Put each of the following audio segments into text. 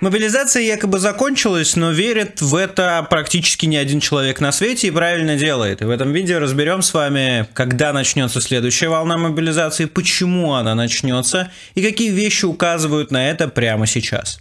Мобилизация якобы закончилась, но верит в это практически не один человек на свете и правильно делает. И в этом видео разберем с вами, когда начнется следующая волна мобилизации, почему она начнется и какие вещи указывают на это прямо сейчас.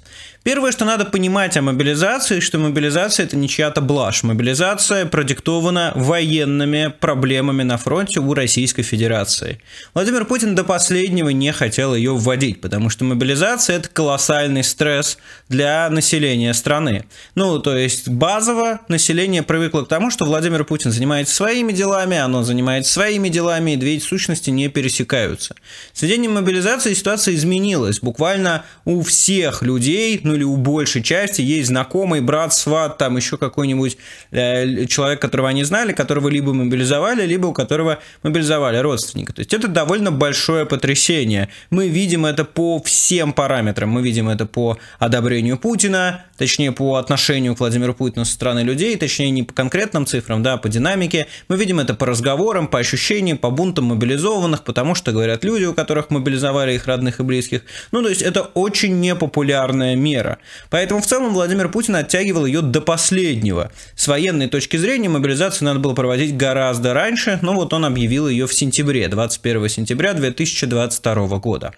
Первое, что надо понимать о мобилизации, что мобилизация это не чья-то блажь. Мобилизация продиктована военными проблемами на фронте у Российской Федерации. Владимир Путин до последнего не хотел ее вводить, потому что мобилизация это колоссальный стресс для населения страны. Ну, то есть базово население привыкло к тому, что Владимир Путин занимается своими делами, а оно занимается своими делами, и две сущности не пересекаются. С введением мобилизации ситуация изменилась. Буквально у всех людей, ну или у большей части есть знакомый, брат, сват, там еще какой-нибудь э, человек, которого они знали, которого либо мобилизовали, либо у которого мобилизовали родственника. То есть это довольно большое потрясение. Мы видим это по всем параметрам. Мы видим это по одобрению Путина, точнее по отношению к Владимиру Путину со стороны людей, точнее не по конкретным цифрам, да, а по динамике. Мы видим это по разговорам, по ощущениям, по бунтам мобилизованных, потому что говорят люди, у которых мобилизовали их родных и близких. Ну, то есть это очень непопулярная мера мера. Поэтому в целом Владимир Путин оттягивал ее до последнего. С военной точки зрения мобилизацию надо было проводить гораздо раньше, но вот он объявил ее в сентябре, 21 сентября 2022 года.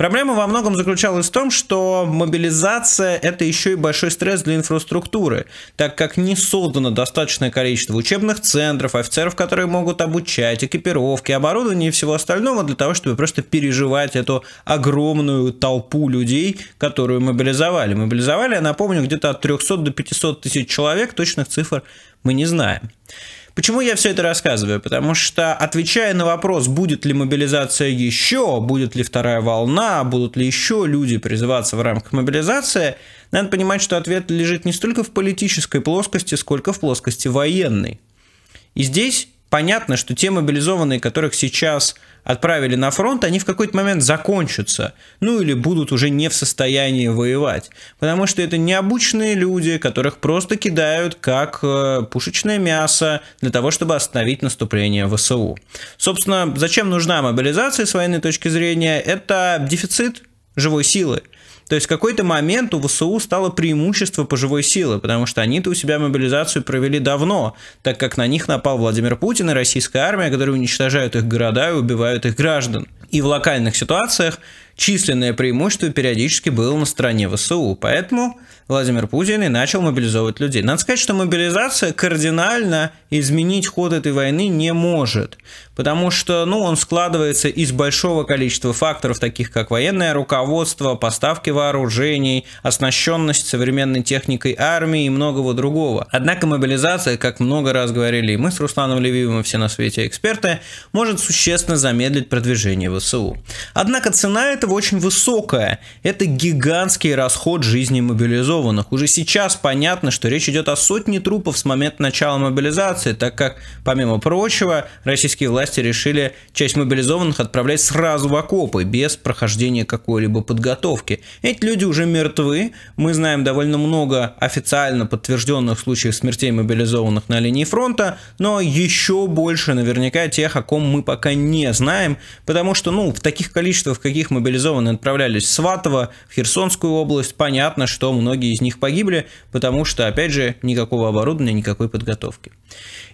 Проблема во многом заключалась в том, что мобилизация это еще и большой стресс для инфраструктуры, так как не создано достаточное количество учебных центров, офицеров, которые могут обучать, экипировки, оборудования и всего остального для того, чтобы просто переживать эту огромную толпу людей, которую мобилизовали. Мобилизовали, я напомню, где-то от 300 до 500 тысяч человек, точных цифр мы не знаем. Почему я все это рассказываю? Потому что, отвечая на вопрос, будет ли мобилизация еще, будет ли вторая волна, будут ли еще люди призываться в рамках мобилизации, надо понимать, что ответ лежит не столько в политической плоскости, сколько в плоскости военной. И здесь понятно, что те мобилизованные, которых сейчас отправили на фронт, они в какой-то момент закончатся, ну или будут уже не в состоянии воевать, потому что это необычные люди, которых просто кидают как э, пушечное мясо для того, чтобы остановить наступление ВСУ. Собственно, зачем нужна мобилизация с военной точки зрения? Это дефицит живой силы. То есть в какой-то момент у ВСУ стало преимущество по живой силы, потому что они-то у себя мобилизацию провели давно, так как на них напал Владимир Путин и российская армия, которые уничтожают их города и убивают их граждан. И в локальных ситуациях численное преимущество периодически было на стороне ВСУ, поэтому Владимир Путин и начал мобилизовывать людей. Надо сказать, что мобилизация кардинально изменить ход этой войны не может, потому что ну, он складывается из большого количества факторов, таких как военное руководство, поставки вооружений, оснащенность современной техникой армии и многого другого. Однако мобилизация, как много раз говорили и мы с Русланом Левиевым, все на свете эксперты, может существенно замедлить продвижение ВСУ. Однако цена этого очень высокая. Это гигантский расход жизни мобилизованных мобилизованных. Уже сейчас понятно, что речь идет о сотне трупов с момента начала мобилизации, так как, помимо прочего, российские власти решили часть мобилизованных отправлять сразу в окопы, без прохождения какой-либо подготовки. Эти люди уже мертвы, мы знаем довольно много официально подтвержденных случаев смертей мобилизованных на линии фронта, но еще больше наверняка тех, о ком мы пока не знаем, потому что, ну, в таких количествах, в каких мобилизованные отправлялись в Сватово, в Херсонскую область, понятно, что многие многие из них погибли, потому что, опять же, никакого оборудования, никакой подготовки.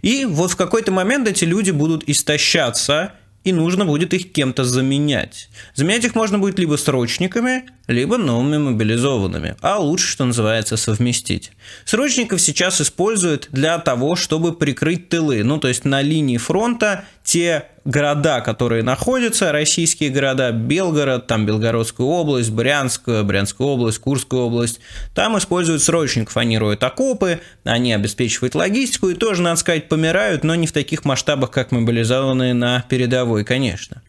И вот в какой-то момент эти люди будут истощаться, и нужно будет их кем-то заменять. Заменять их можно будет либо срочниками, либо новыми мобилизованными, а лучше, что называется, совместить. Срочников сейчас используют для того, чтобы прикрыть тылы, ну то есть на линии фронта те города, которые находятся, российские города, Белгород, там Белгородскую область, Брянск, Брянскую область, Курскую область, там используют срочников, они роют окопы, они обеспечивают логистику и тоже, надо сказать, помирают, но не в таких масштабах, как мобилизованные на передовой, конечно.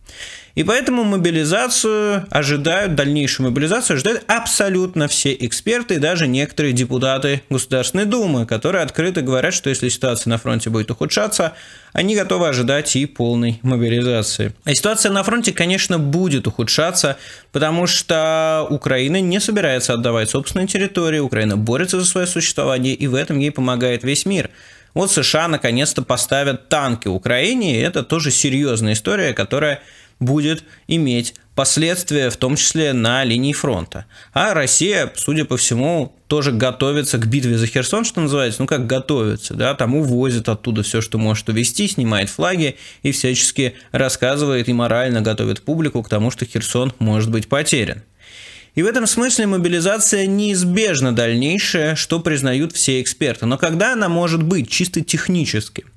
И поэтому мобилизацию ожидают, дальнейшую мобилизацию ожидают абсолютно все эксперты и даже некоторые депутаты Государственной Думы, которые открыто говорят, что если ситуация на фронте будет ухудшаться, они готовы ожидать и полной мобилизации. А ситуация на фронте, конечно, будет ухудшаться, потому что Украина не собирается отдавать собственную территорию. Украина борется за свое существование, и в этом ей помогает весь мир. Вот США наконец-то поставят танки Украине, и это тоже серьезная история, которая будет иметь последствия, в том числе на линии фронта. А Россия, судя по всему, тоже готовится к битве за Херсон, что называется, ну как готовится, да, там увозит оттуда все, что может увезти, снимает флаги и всячески рассказывает и морально готовит публику к тому, что Херсон может быть потерян. И в этом смысле мобилизация неизбежно дальнейшая, что признают все эксперты. Но когда она может быть чисто технически –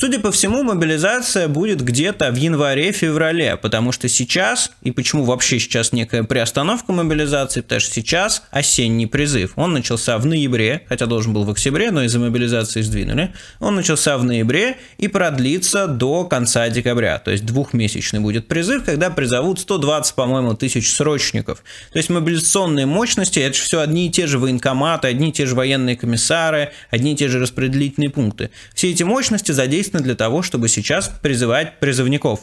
Судя по всему, мобилизация будет где-то в январе-феврале, потому что сейчас, и почему вообще сейчас некая приостановка мобилизации, потому что сейчас осенний призыв. Он начался в ноябре, хотя должен был в октябре, но из-за мобилизации сдвинули. Он начался в ноябре и продлится до конца декабря, то есть двухмесячный будет призыв, когда призовут 120, по-моему, тысяч срочников. То есть мобилизационные мощности, это же все одни и те же военкоматы, одни и те же военные комиссары, одни и те же распределительные пункты. Все эти мощности задействованы написано для того, чтобы сейчас призывать призывников.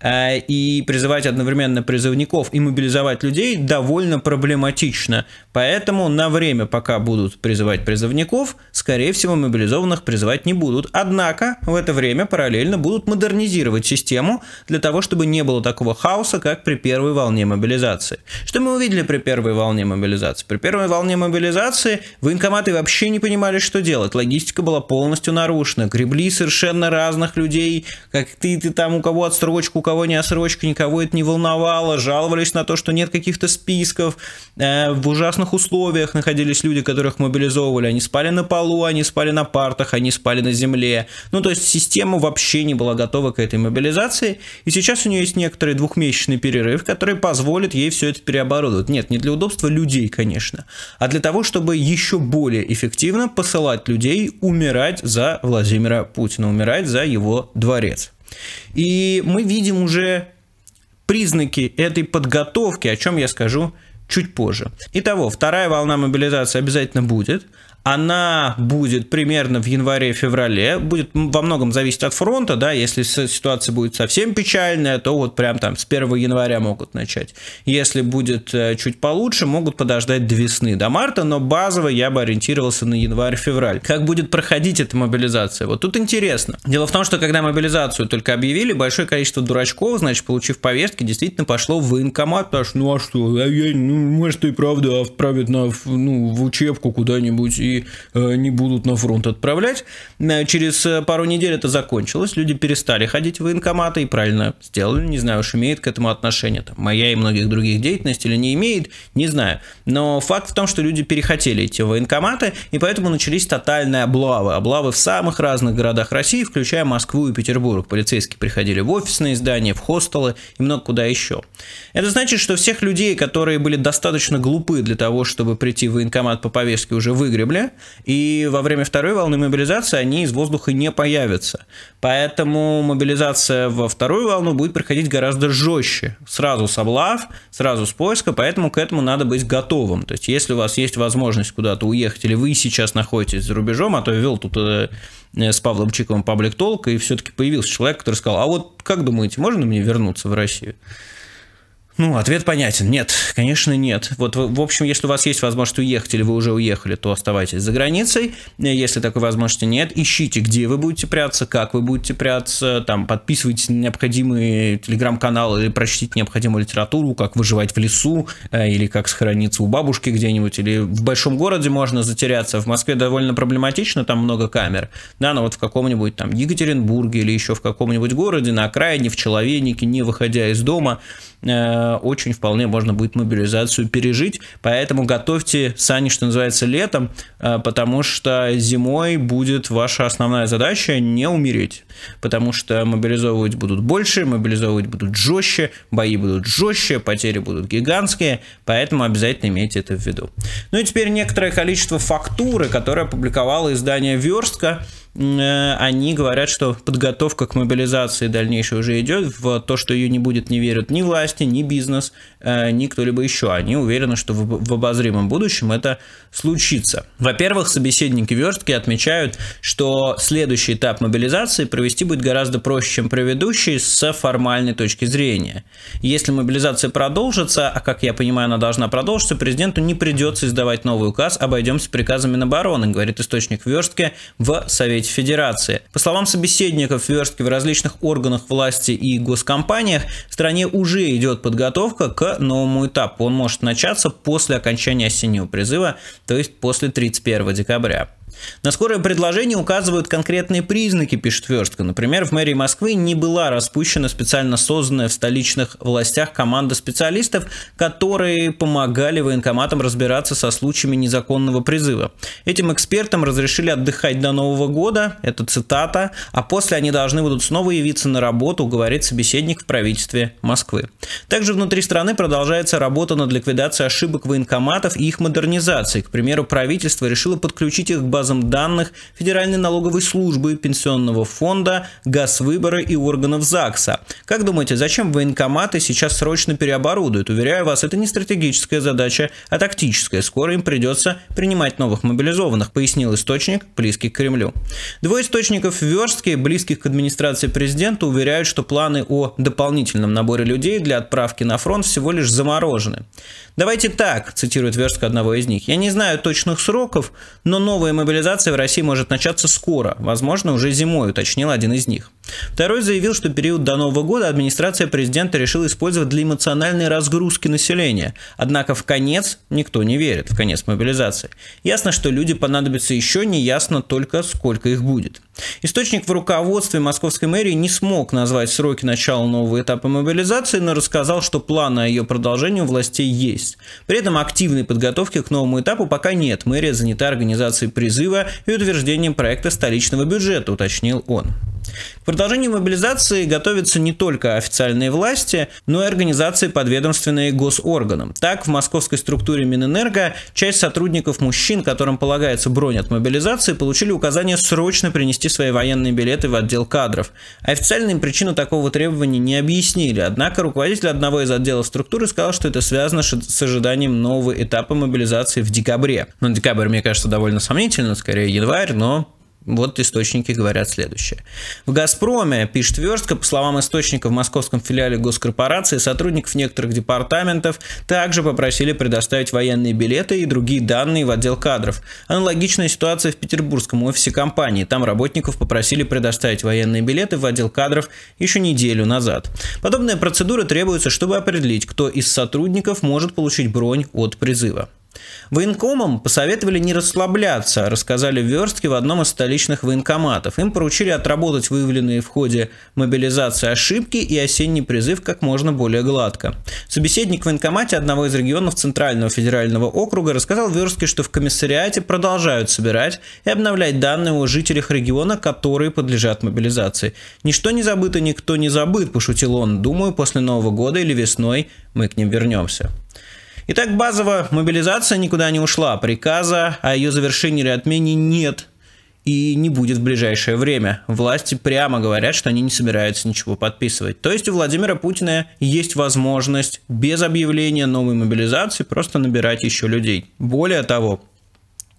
Э, и призывать одновременно призывников и мобилизовать людей довольно проблематично. Поэтому на время, пока будут призывать призывников, скорее всего, мобилизованных призывать не будут. Однако в это время параллельно будут модернизировать систему для того, чтобы не было такого хаоса, как при первой волне мобилизации. Что мы увидели при первой волне мобилизации? При первой волне мобилизации военкоматы вообще не понимали, что делать. Логистика была полностью нарушена. Гребли совершенно разных людей. Как ты, ты там у кого отсрочку, у кого кого не отсрочка, никого это не волновало, жаловались на то, что нет каких-то списков, э, в ужасных условиях находились люди, которых мобилизовывали, они спали на полу, они спали на партах, они спали на земле, ну то есть система вообще не была готова к этой мобилизации, и сейчас у нее есть некоторый двухмесячный перерыв, который позволит ей все это переоборудовать. Нет, не для удобства людей, конечно, а для того, чтобы еще более эффективно посылать людей умирать за Владимира Путина, умирать за его дворец. И мы видим уже признаки этой подготовки, о чем я скажу чуть позже. Итого, вторая волна мобилизации обязательно будет она будет примерно в январе-феврале, будет во многом зависеть от фронта, да, если ситуация будет совсем печальная, то вот прям там с 1 января могут начать. Если будет э, чуть получше, могут подождать до весны, до марта, но базово я бы ориентировался на январь-февраль. Как будет проходить эта мобилизация? Вот тут интересно. Дело в том, что когда мобилизацию только объявили, большое количество дурачков, значит, получив повестки, действительно пошло в военкомат, потому что, ну а что, а я, ну, может, и правда а отправят на, ну, в учебку куда-нибудь и Э, не будут на фронт отправлять. Э, через э, пару недель это закончилось, люди перестали ходить в военкоматы и правильно сделали. Не знаю, уж имеет к этому отношение там, моя и многих других деятельность или не имеет, не знаю. Но факт в том, что люди перехотели эти в военкоматы, и поэтому начались тотальные облавы. Облавы в самых разных городах России, включая Москву и Петербург. Полицейские приходили в офисные здания, в хостелы и много куда еще. Это значит, что всех людей, которые были достаточно глупы для того, чтобы прийти в военкомат по повестке, уже выгребли, неделе, и во время второй волны мобилизации они из воздуха не появятся. Поэтому мобилизация во вторую волну будет проходить гораздо жестче. Сразу с облав, сразу с поиска, поэтому к этому надо быть готовым. То есть, если у вас есть возможность куда-то уехать, или вы сейчас находитесь за рубежом, а то я вел тут э, э, с Павлом Чиковым паблик-толк, и все-таки появился человек, который сказал, а вот как думаете, можно мне вернуться в Россию? Ну, ответ понятен. Нет, конечно, нет. Вот, в общем, если у вас есть возможность уехать или вы уже уехали, то оставайтесь за границей. Э, если такой возможности нет, ищите, где вы будете прятаться, как вы будете прятаться, там, подписывайтесь на необходимые телеграм-каналы или прочтите необходимую литературу, как выживать в лесу, э, или как сохраниться у бабушки где-нибудь, или в большом городе можно затеряться. В Москве довольно проблематично, там много камер. Да, но вот в каком-нибудь там Екатеринбурге или еще в каком-нибудь городе, на окраине, в Человенике, не выходя из дома, Э, очень вполне можно будет мобилизацию пережить. Поэтому готовьте сани, что называется, летом, э, потому что зимой будет ваша основная задача не умереть. Потому что мобилизовывать будут больше, мобилизовывать будут жестче, бои будут жестче, потери будут гигантские, поэтому обязательно имейте это в виду. Ну и теперь некоторое количество фактуры, которое опубликовало издание «Верстка», Э, они говорят, что подготовка к мобилизации дальнейшей уже идет, в то, что ее не будет, не верят ни власти, ни бизнес, э, ни кто-либо еще. Они уверены, что в обозримом будущем это случится. Во-первых, собеседники верстки отмечают, что следующий этап мобилизации провести будет гораздо проще, чем предыдущий с формальной точки зрения. Если мобилизация продолжится, а как я понимаю, она должна продолжиться, президенту не придется издавать новый указ, обойдемся приказами Минобороны, говорит источник верстки в Совете Совете Федерации. По словам собеседников верстки в различных органах власти и госкомпаниях, в стране уже идет подготовка к новому этапу. Он может начаться после окончания осеннего призыва, то есть после 31 декабря. На скорое предложение указывают конкретные признаки, пишет Верстка. Например, в мэрии Москвы не была распущена специально созданная в столичных властях команда специалистов, которые помогали военкоматам разбираться со случаями незаконного призыва. Этим экспертам разрешили отдыхать до Нового года, это цитата, а после они должны будут снова явиться на работу, говорит собеседник в правительстве Москвы. Также внутри страны продолжается работа над ликвидацией ошибок военкоматов и их модернизацией. К примеру, правительство решило подключить их к базам данных Федеральной налоговой службы, Пенсионного фонда, Газвыбора и органов ЗАГСа. Как думаете, зачем военкоматы сейчас срочно переоборудуют? Уверяю вас, это не стратегическая задача, а тактическая. Скоро им придется принимать новых мобилизованных, пояснил источник, близкий к Кремлю. Двое источников Верстки, близких к администрации президента, уверяют, что планы о дополнительном наборе людей для отправки на фронт всего лишь заморожены. Давайте так, цитирует верстка одного из них. Я не знаю точных сроков, но новая мобилизация в России может начаться скоро, возможно, уже зимой, уточнил один из них. Второй заявил, что период до Нового года администрация президента решила использовать для эмоциональной разгрузки населения. Однако в конец никто не верит, в конец мобилизации. Ясно, что люди понадобятся еще, не ясно только сколько их будет. Источник в руководстве московской мэрии не смог назвать сроки начала нового этапа мобилизации, но рассказал, что планы о ее продолжении у властей есть. При этом активной подготовки к новому этапу пока нет. Мэрия занята организацией призыва и утверждением проекта столичного бюджета, уточнил он. К продолжению мобилизации готовятся не только официальные власти, но и организации, подведомственные госорганам. Так, в московской структуре Минэнерго часть сотрудников мужчин, которым полагается бронь от мобилизации, получили указание срочно принести свои военные билеты в отдел кадров. Официальные им причину такого требования не объяснили, однако руководитель одного из отделов структуры сказал, что это связано с ожиданием нового этапа мобилизации в декабре. Но ну, декабрь, мне кажется, довольно сомнительно, скорее январь, но вот источники говорят следующее. В «Газпроме», пишет Верстка, по словам источника в московском филиале госкорпорации, сотрудников некоторых департаментов также попросили предоставить военные билеты и другие данные в отдел кадров. Аналогичная ситуация в петербургском офисе компании. Там работников попросили предоставить военные билеты в отдел кадров еще неделю назад. Подобная процедура требуется, чтобы определить, кто из сотрудников может получить бронь от призыва. Военкомам посоветовали не расслабляться, рассказали в в одном из столичных военкоматов. Им поручили отработать выявленные в ходе мобилизации ошибки и осенний призыв как можно более гладко. Собеседник в военкомате одного из регионов Центрального федерального округа рассказал в верстке, что в комиссариате продолжают собирать и обновлять данные о жителях региона, которые подлежат мобилизации. «Ничто не забыто, никто не забыт», – пошутил он. «Думаю, после Нового года или весной мы к ним вернемся». Итак, базовая мобилизация никуда не ушла, приказа о ее завершении или отмене нет и не будет в ближайшее время. Власти прямо говорят, что они не собираются ничего подписывать. То есть у Владимира Путина есть возможность без объявления новой мобилизации просто набирать еще людей. Более того,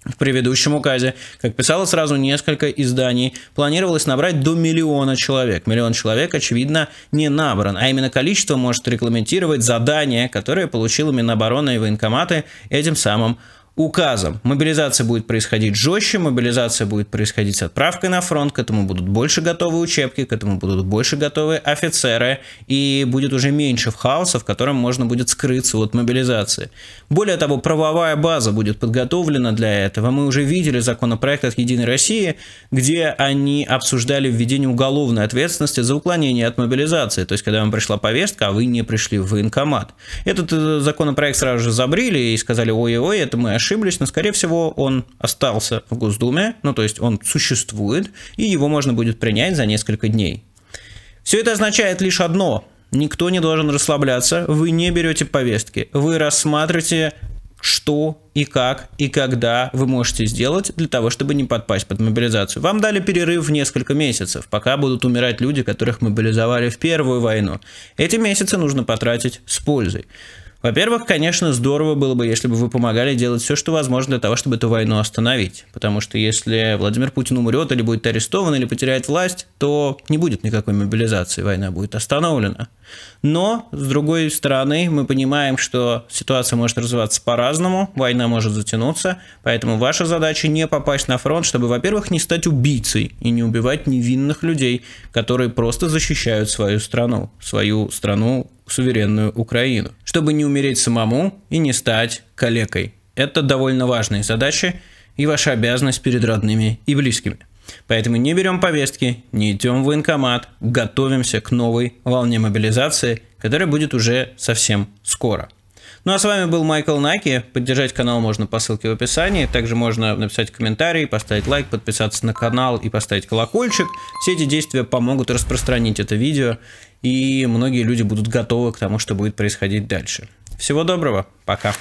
в предыдущем указе, как писало сразу несколько изданий, планировалось набрать до миллиона человек. Миллион человек, очевидно, не набран, а именно количество может регламентировать задание, которое получило Минобороны и военкоматы этим самым указом. Мобилизация будет происходить жестче, мобилизация будет происходить с отправкой на фронт, к этому будут больше готовы учебки, к этому будут больше готовы офицеры, и будет уже меньше в хаоса, в котором можно будет скрыться от мобилизации. Более того, правовая база будет подготовлена для этого. Мы уже видели законопроект от «Единой России», где они обсуждали введение уголовной ответственности за уклонение от мобилизации, то есть когда вам пришла повестка, а вы не пришли в военкомат. Этот э, законопроект сразу же забрили и сказали, ой-ой, это мы ошиблись» ошиблись, но, скорее всего, он остался в Госдуме, ну, то есть он существует, и его можно будет принять за несколько дней. Все это означает лишь одно – никто не должен расслабляться, вы не берете повестки, вы рассматриваете, что и как и когда вы можете сделать для того, чтобы не подпасть под мобилизацию. Вам дали перерыв в несколько месяцев, пока будут умирать люди, которых мобилизовали в первую войну. Эти месяцы нужно потратить с пользой. Во-первых, конечно, здорово было бы, если бы вы помогали делать все, что возможно для того, чтобы эту войну остановить. Потому что если Владимир Путин умрет или будет арестован, или потеряет власть, то не будет никакой мобилизации, война будет остановлена. Но, с другой стороны, мы понимаем, что ситуация может развиваться по-разному, война может затянуться, поэтому ваша задача не попасть на фронт, чтобы, во-первых, не стать убийцей и не убивать невинных людей, которые просто защищают свою страну, свою страну суверенную Украину, чтобы не умереть самому и не стать калекой. Это довольно важные задачи и ваша обязанность перед родными и близкими. Поэтому не берем повестки, не идем в военкомат, готовимся к новой волне мобилизации, которая будет уже совсем скоро. Ну а с вами был Майкл Наки. Поддержать канал можно по ссылке в описании. Также можно написать комментарий, поставить лайк, подписаться на канал и поставить колокольчик. Все эти действия помогут распространить это видео, и многие люди будут готовы к тому, что будет происходить дальше. Всего доброго, пока.